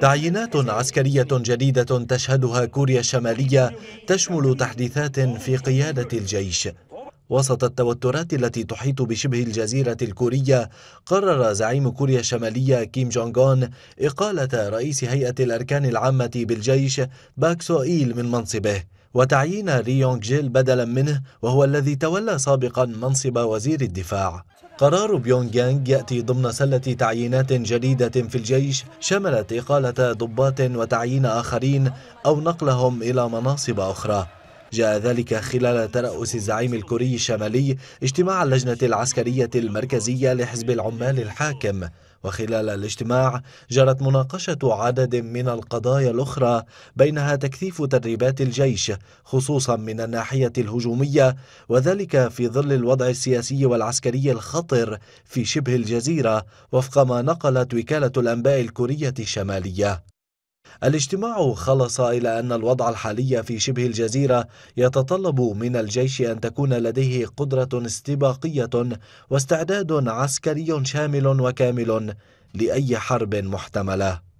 تعيينات عسكرية جديدة تشهدها كوريا الشمالية تشمل تحديثات في قيادة الجيش وسط التوترات التي تحيط بشبه الجزيرة الكورية قرر زعيم كوريا الشمالية كيم جونغ أون إقالة رئيس هيئة الأركان العامة بالجيش باك سو إيل من منصبه وتعيين ريونغ جيل بدلا منه وهو الذي تولى سابقا منصب وزير الدفاع قرار بيونغ يانغ يأتي ضمن سلة تعيينات جديدة في الجيش شملت إقالة ضباط وتعيين آخرين أو نقلهم إلى مناصب أخرى جاء ذلك خلال ترأس الزعيم الكوري الشمالي اجتماع اللجنة العسكرية المركزية لحزب العمال الحاكم وخلال الاجتماع جرت مناقشة عدد من القضايا الأخرى بينها تكثيف تدريبات الجيش خصوصا من الناحية الهجومية وذلك في ظل الوضع السياسي والعسكري الخطر في شبه الجزيرة وفق ما نقلت وكالة الأنباء الكورية الشمالية الاجتماع خلص إلى أن الوضع الحالي في شبه الجزيرة يتطلب من الجيش أن تكون لديه قدرة استباقية واستعداد عسكري شامل وكامل لأي حرب محتملة